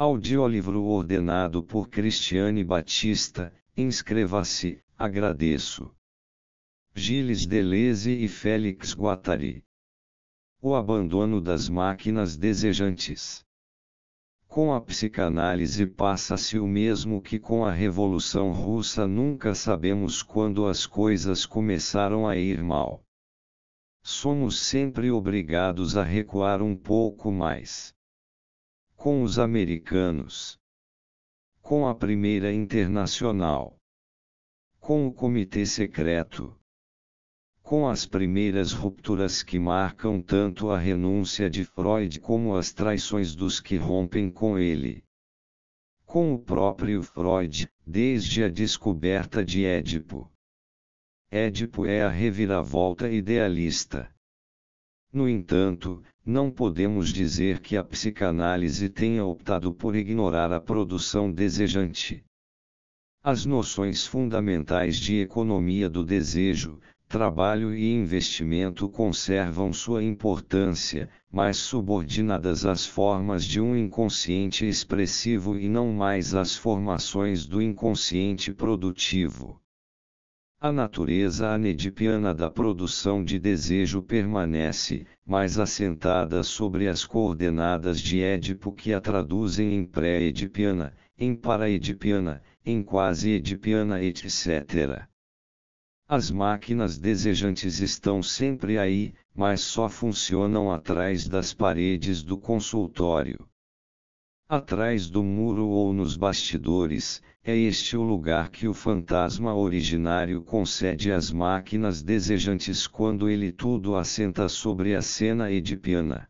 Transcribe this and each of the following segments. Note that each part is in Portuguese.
Audiolivro ordenado por Cristiane Batista, inscreva-se, agradeço. Gilles Deleuze e Félix Guattari. O abandono das máquinas desejantes. Com a psicanálise passa-se o mesmo que com a Revolução Russa, nunca sabemos quando as coisas começaram a ir mal. Somos sempre obrigados a recuar um pouco mais com os americanos, com a Primeira Internacional, com o Comitê Secreto, com as primeiras rupturas que marcam tanto a renúncia de Freud como as traições dos que rompem com ele. Com o próprio Freud, desde a descoberta de Édipo. Édipo é a reviravolta idealista. No entanto, não podemos dizer que a psicanálise tenha optado por ignorar a produção desejante. As noções fundamentais de economia do desejo, trabalho e investimento conservam sua importância, mas subordinadas às formas de um inconsciente expressivo e não mais às formações do inconsciente produtivo. A natureza anedipiana da produção de desejo permanece, mas assentada sobre as coordenadas de Édipo que a traduzem em pré-edipiana, em para-edipiana, em quase-edipiana, etc. As máquinas desejantes estão sempre aí, mas só funcionam atrás das paredes do consultório. Atrás do muro ou nos bastidores, é este o lugar que o fantasma originário concede às máquinas desejantes quando ele tudo assenta sobre a cena edipiana.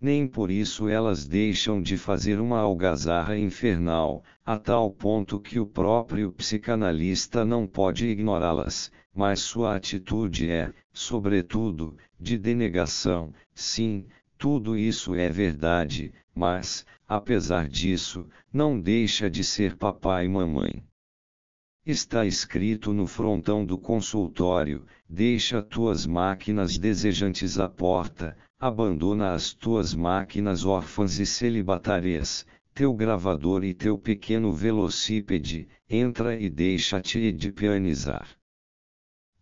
Nem por isso elas deixam de fazer uma algazarra infernal, a tal ponto que o próprio psicanalista não pode ignorá-las, mas sua atitude é, sobretudo, de denegação, sim, tudo isso é verdade, mas, apesar disso, não deixa de ser papai e mamãe. Está escrito no frontão do consultório: deixa tuas máquinas desejantes à porta, abandona as tuas máquinas órfãs e celibatárias, teu gravador e teu pequeno velocípede, entra e deixa-te edipianizar.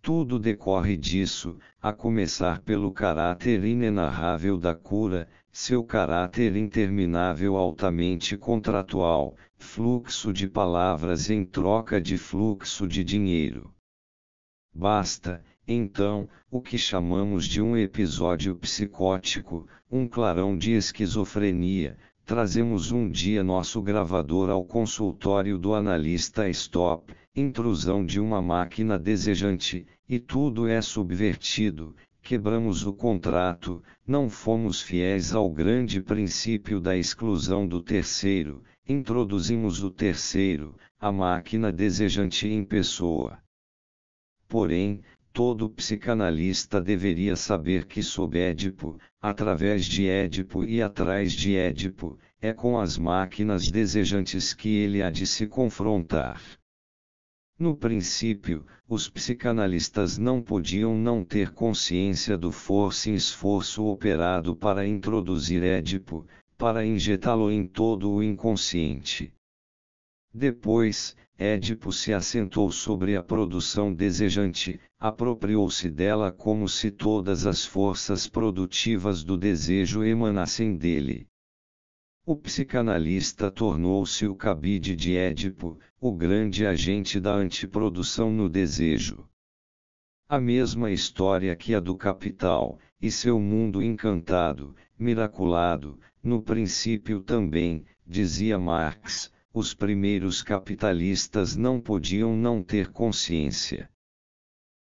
Tudo decorre disso, a começar pelo caráter inenarrável da cura, seu caráter interminável altamente contratual, fluxo de palavras em troca de fluxo de dinheiro. Basta, então, o que chamamos de um episódio psicótico, um clarão de esquizofrenia, trazemos um dia nosso gravador ao consultório do analista Stop, intrusão de uma máquina desejante, e tudo é subvertido, quebramos o contrato, não fomos fiéis ao grande princípio da exclusão do terceiro, introduzimos o terceiro, a máquina desejante em pessoa. Porém, todo psicanalista deveria saber que sob Édipo, através de Édipo e atrás de Édipo, é com as máquinas desejantes que ele há de se confrontar. No princípio, os psicanalistas não podiam não ter consciência do força e esforço operado para introduzir Édipo, para injetá-lo em todo o inconsciente. Depois, Édipo se assentou sobre a produção desejante, apropriou-se dela como se todas as forças produtivas do desejo emanassem dele. O psicanalista tornou-se o cabide de Édipo, o grande agente da antiprodução no desejo. A mesma história que a do Capital, e seu mundo encantado, miraculado, no princípio também, dizia Marx, os primeiros capitalistas não podiam não ter consciência.